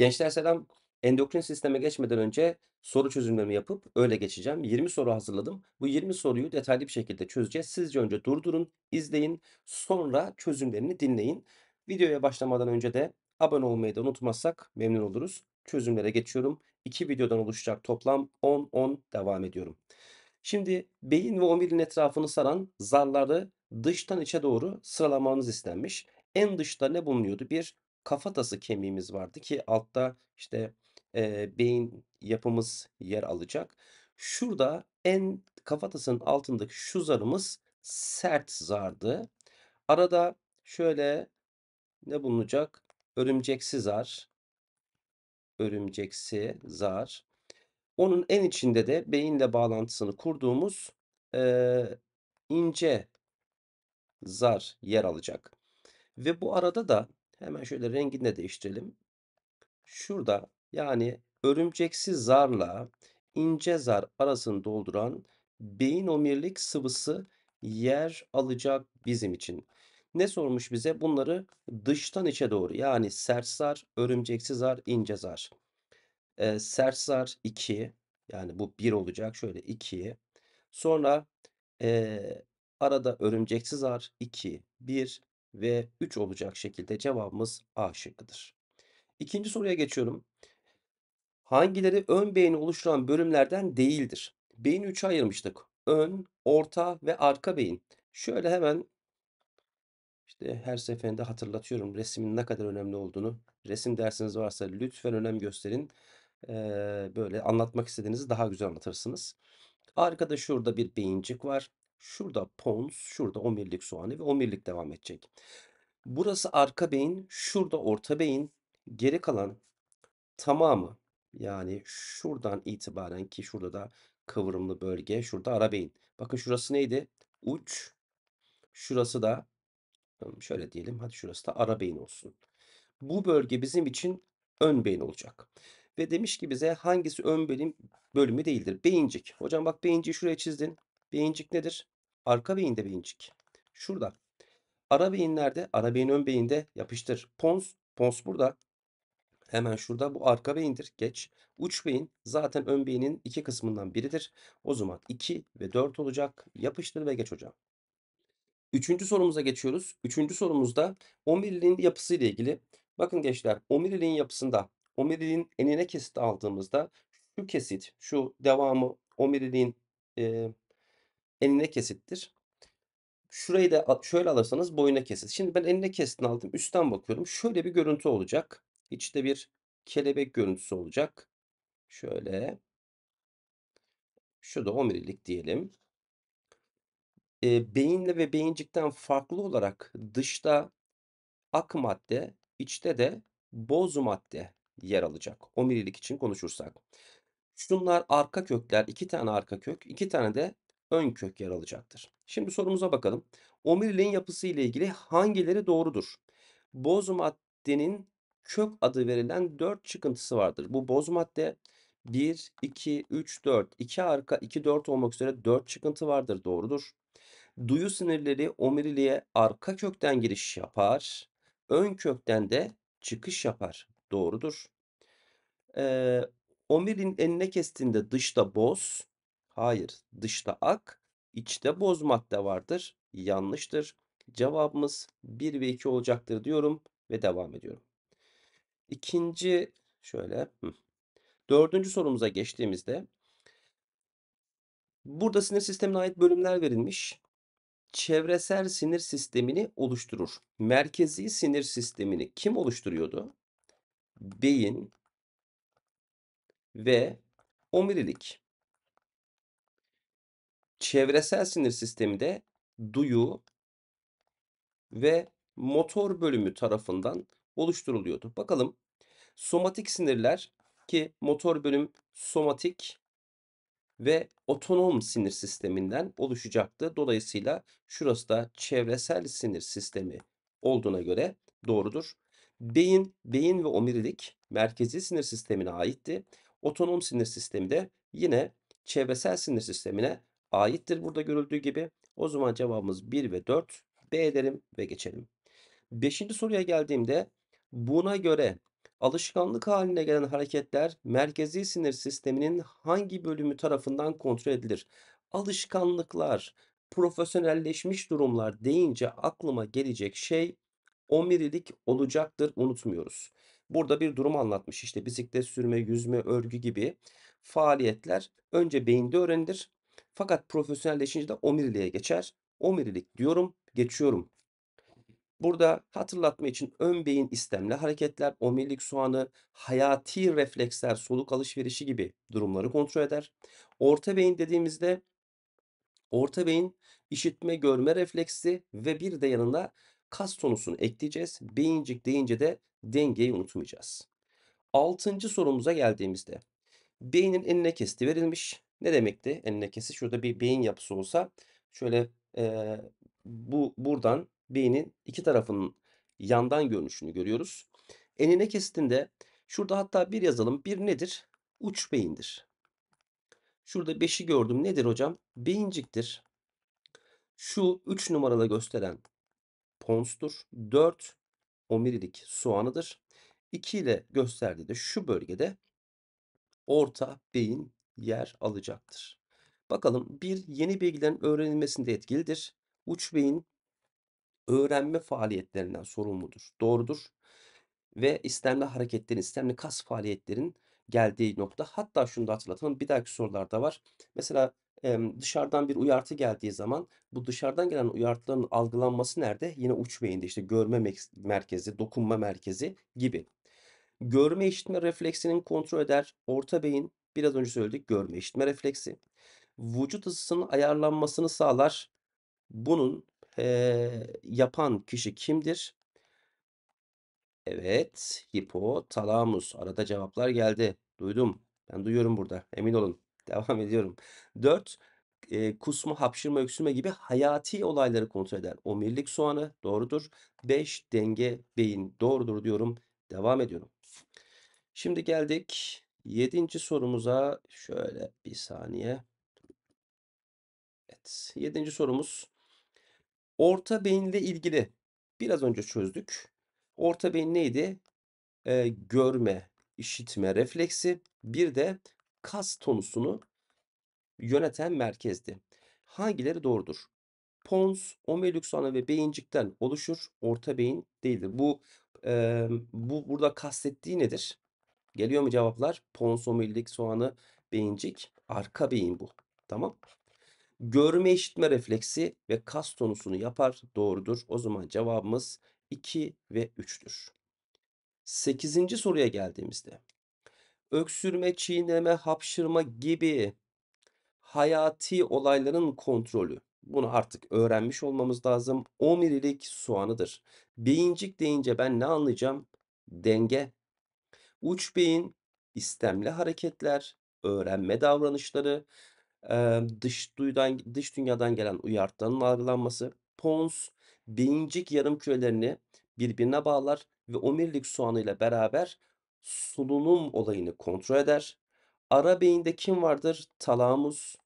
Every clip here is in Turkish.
Gençler selam. Endokrin sisteme geçmeden önce soru çözümlerimi yapıp öyle geçeceğim. 20 soru hazırladım. Bu 20 soruyu detaylı bir şekilde çözeceğiz. Sizce önce durdurun, izleyin, sonra çözümlerini dinleyin. Videoya başlamadan önce de abone olmayı da unutmazsak memnun oluruz. Çözümlere geçiyorum. İki videodan oluşacak toplam 10-10 devam ediyorum. Şimdi beyin ve omuriliğin etrafını saran zarları dıştan içe doğru sıralamanız istenmiş. En dışta ne bulunuyordu? Bir kafatası kemiğimiz vardı ki altta işte e, beyin yapımız yer alacak. Şurada en kafatasının altındaki şu zarımız sert zardı. Arada şöyle ne bulunacak? Örümceksi zar. Örümceksi zar. Onun en içinde de beyinle bağlantısını kurduğumuz e, ince zar yer alacak. Ve bu arada da Hemen şöyle rengini de değiştirelim. Şurada yani örümceksiz zarla ince zar arasını dolduran beyin omirlik sıvısı yer alacak bizim için. Ne sormuş bize? Bunları dıştan içe doğru yani sert zar, örümceksiz zar, ince zar. E, sert zar 2 yani bu 1 olacak şöyle 2. Sonra e, arada örümceksiz zar 2, 1 ve 3 olacak şekilde cevabımız A şıkkıdır. İkinci soruya geçiyorum. Hangileri ön beyni oluşturan bölümlerden değildir? Beyni 3'e ayırmıştık. Ön, orta ve arka beyin. Şöyle hemen işte her seferinde hatırlatıyorum resmin ne kadar önemli olduğunu. Resim dersiniz varsa lütfen önem gösterin. Ee, böyle anlatmak istediğinizi daha güzel anlatırsınız. Arkada şurada bir beyincik var. Şurada pons, şurada omirlik soğanı ve omirlik devam edecek. Burası arka beyin, şurada orta beyin. Geri kalan tamamı yani şuradan itibaren ki şurada da kıvrımlı bölge, şurada ara beyin. Bakın şurası neydi? Uç. Şurası da hmm, şöyle diyelim. Hadi şurası da ara beyin olsun. Bu bölge bizim için ön beyin olacak. Ve demiş ki bize hangisi ön beyin bölümü değildir? Beyincik. Hocam bak beyinciği şuraya çizdin. Beyincik nedir? Arka beyinde beyincik. Şurada. Ara beyinlerde, ara beyin ön beyinde yapıştır. Pons, pons burada. Hemen şurada bu arka beyindir. Geç. Uç beyin zaten ön beynin iki kısmından biridir. O zaman 2 ve 4 olacak. Yapıştır ve geç hocam. Üçüncü sorumuza geçiyoruz. Üçüncü sorumuzda omiriliğin yapısı ile ilgili. Bakın gençler omiriliğin yapısında omiriliğin enine kesit aldığımızda şu kesit, şu devamı omiriliğin e, enine kesittir. Şurayı da şöyle alırsanız boyuna kesit. Şimdi ben enine kesitini aldım. Üstten bakıyorum. Şöyle bir görüntü olacak. İçte bir kelebek görüntüsü olacak. Şöyle. Şu da 11'lik diyelim. E, beyinle ve beyincikten farklı olarak dışta ak madde, içte de boz madde yer alacak. Omurilik için konuşursak. Şunlar arka kökler. iki tane arka kök, iki tane de ön kök yer alacaktır. Şimdi sorumuza bakalım. Omuriliğin yapısı ile ilgili hangileri doğrudur? Boz maddenin kök adı verilen 4 çıkıntısı vardır. Bu boz madde 1, 2, 3, 4, 2 arka, 2, 4 olmak üzere 4 çıkıntı vardır. Doğrudur. Duyu sinirleri omiriliğe arka kökten giriş yapar. Ön kökten de çıkış yapar. Doğrudur. Ee, omirin enine kestiğinde dışta boz, Hayır, dışta ak, içte boz madde vardır. Yanlıştır. Cevabımız 1 ve 2 olacaktır diyorum ve devam ediyorum. İkinci şöyle dördüncü sorumuza geçtiğimizde burada sinir sistemine ait bölümler verilmiş. Çevresel sinir sistemini oluşturur. Merkezi sinir sistemini kim oluşturuyordu? Beyin ve omurilik. Çevresel sinir sistemi de duyu ve motor bölümü tarafından oluşturuluyordu. Bakalım somatik sinirler ki motor bölüm somatik ve otonom sinir sisteminden oluşacaktı. Dolayısıyla şurası da çevresel sinir sistemi olduğuna göre doğrudur. Beyin, beyin ve omurilik merkezi sinir sistemine aitti. Otonom sinir sistemi de yine çevresel sinir sistemine aittir burada görüldüğü gibi. O zaman cevabımız 1 ve 4. B derim ve geçelim. Beşinci soruya geldiğimde buna göre alışkanlık haline gelen hareketler merkezi sinir sisteminin hangi bölümü tarafından kontrol edilir? Alışkanlıklar, profesyonelleşmiş durumlar deyince aklıma gelecek şey omurilik olacaktır unutmuyoruz. Burada bir durum anlatmış işte bisiklet sürme, yüzme, örgü gibi faaliyetler önce beyinde öğrenilir fakat profesyonelleşince de omiriliğe geçer. Omirilik diyorum, geçiyorum. Burada hatırlatma için ön beyin istemli hareketler, omurilik soğanı, hayati refleksler, soluk alışverişi gibi durumları kontrol eder. Orta beyin dediğimizde orta beyin işitme görme refleksi ve bir de yanında kas tonusunu ekleyeceğiz. Beyincik deyince de dengeyi unutmayacağız. Altıncı sorumuza geldiğimizde beynin enine kesti verilmiş. Ne demekti Enine lekesi? Şurada bir beyin yapısı olsa şöyle e, bu buradan beynin iki tarafının yandan görünüşünü görüyoruz. Enine kesitinde şurada hatta bir yazalım. Bir nedir? Uç beyindir. Şurada beşi gördüm. Nedir hocam? Beyinciktir. Şu üç numaralı gösteren ponstur. Dört omurilik soğanıdır. İki ile gösterdiği de şu bölgede orta beyin yer alacaktır. Bakalım bir yeni bilgilerin öğrenilmesinde etkilidir. Uç beyin öğrenme faaliyetlerinden sorumludur. Doğrudur. Ve istemli hareketlerin, istemli kas faaliyetlerin geldiği nokta. Hatta şunu da hatırlatalım. Bir dahaki sorularda var. Mesela dışarıdan bir uyartı geldiği zaman bu dışarıdan gelen uyartıların algılanması nerede? Yine uç beyinde işte görme merkezi, dokunma merkezi gibi. Görme işitme refleksinin kontrol eder. Orta beyin Biraz önce söyledik görme işitme refleksi. Vücut ısısının ayarlanmasını sağlar. Bunun e, yapan kişi kimdir? Evet, hipotalamus. Arada cevaplar geldi. Duydum. Ben duyuyorum burada. Emin olun. Devam ediyorum. 4. E, kusma, hapşırma, öksürme gibi hayati olayları kontrol eder. Omurilik soğanı doğrudur. 5. Denge beyin doğrudur diyorum. Devam ediyorum. Şimdi geldik Yedinci sorumuza şöyle bir saniye. Evet. Yedinci sorumuz. Orta beyinle ilgili. Biraz önce çözdük. Orta beyin neydi? Ee, görme, işitme refleksi. Bir de kas tonusunu yöneten merkezdi. Hangileri doğrudur? Pons, omelüks ana ve beyincikten oluşur. Orta beyin değildir. Bu e, bu burada kastettiği nedir? Geliyor mu cevaplar? Ponsomillik soğanı, beyincik, arka beyin bu. Tamam. Görme işitme refleksi ve kas tonusunu yapar. Doğrudur. O zaman cevabımız 2 ve 3'tür. 8. soruya geldiğimizde öksürme, çiğneme, hapşırma gibi hayati olayların kontrolü. Bunu artık öğrenmiş olmamız lazım. Omurilik soğanıdır. Beyincik deyince ben ne anlayacağım? Denge Uç beyin, istemli hareketler, öğrenme davranışları, dış duyudan dış dünyadan gelen uyarıların algılanması, pons, beyincik yarım kürelerini birbirine bağlar ve omurilik soğanıyla beraber solunum olayını kontrol eder. Ara beyinde kim vardır? Talamus,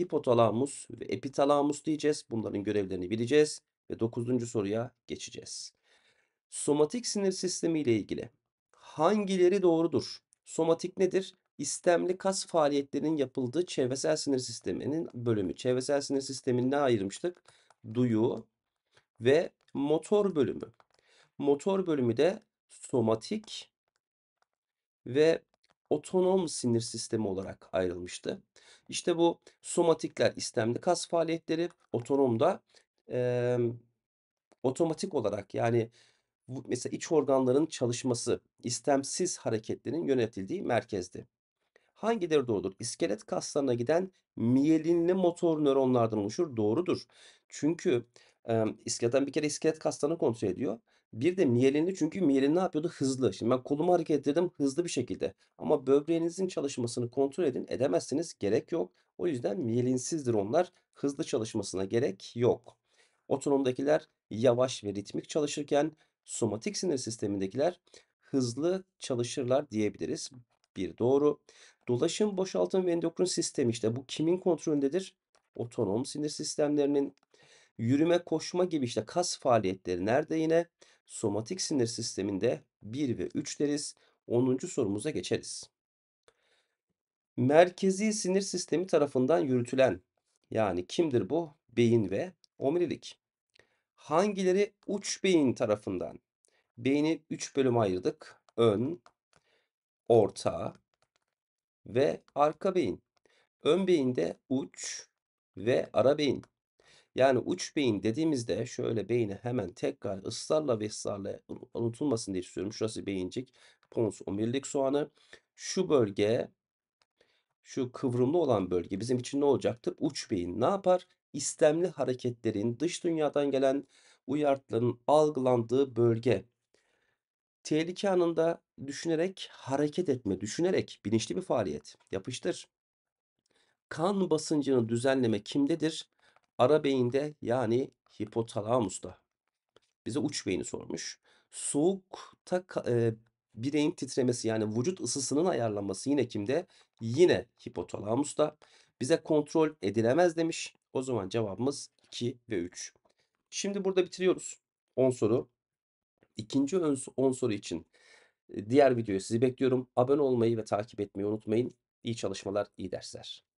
hipotalamus ve epitalamus diyeceğiz. Bunların görevlerini bileceğiz ve dokuzuncu soruya geçeceğiz. Somatik sinir sistemi ile ilgili hangileri doğrudur? Somatik nedir? İstemli kas faaliyetlerinin yapıldığı çevresel sinir sisteminin bölümü. Çevresel sinir sistemini ne ayırmıştık? Duyu ve motor bölümü. Motor bölümü de somatik ve otonom sinir sistemi olarak ayrılmıştı. İşte bu somatikler istemli kas faaliyetleri, otonom da e, otomatik olarak yani mesela iç organların çalışması, istemsiz hareketlerin yönetildiği merkezdi. Hangileri doğrudur? İskelet kaslarına giden miyelinli motor nöronlardan oluşur. Doğrudur. Çünkü e, iskeletten bir kere iskelet kaslarını kontrol ediyor. Bir de miyelinli çünkü miyelin ne yapıyordu? Hızlı. Şimdi ben kolumu hareket ettirdim hızlı bir şekilde. Ama böbreğinizin çalışmasını kontrol edin. Edemezsiniz. Gerek yok. O yüzden miyelinsizdir onlar. Hızlı çalışmasına gerek yok. Otonomdakiler yavaş ve ritmik çalışırken somatik sinir sistemindekiler hızlı çalışırlar diyebiliriz. Bir doğru. Dolaşım, boşaltım ve endokrin sistemi işte bu kimin kontrolündedir? Otonom sinir sistemlerinin yürüme, koşma gibi işte kas faaliyetleri nerede yine? Somatik sinir sisteminde 1 ve 3 deriz. 10. sorumuza geçeriz. Merkezi sinir sistemi tarafından yürütülen yani kimdir bu? Beyin ve omurilik. Hangileri uç beyin tarafından? Beyni 3 bölüme ayırdık. Ön, orta ve arka beyin. Ön beyinde uç ve ara beyin. Yani uç beyin dediğimizde şöyle beyni hemen tekrar ısrarla ve ısrarla unutulmasın diye istiyorum. Şurası beyincik. Pons omirlik soğanı. Şu bölge şu kıvrımlı olan bölge bizim için ne olacaktır? Uç beyin ne yapar? istemli hareketlerin dış dünyadan gelen uyartıların algılandığı bölge. Tehlike anında düşünerek hareket etme, düşünerek bilinçli bir faaliyet. Yapıştır. Kan basıncını düzenleme kimdedir? Ara beyinde yani hipotalamusta. Bize uç beyni sormuş. Soğukta e, bireyin titremesi yani vücut ısısının ayarlanması yine kimde? Yine hipotalamusta. Bize kontrol edilemez demiş. O zaman cevabımız 2 ve 3. Şimdi burada bitiriyoruz. 10 soru. İkinci 10 soru için diğer videoya sizi bekliyorum. Abone olmayı ve takip etmeyi unutmayın. İyi çalışmalar, iyi dersler.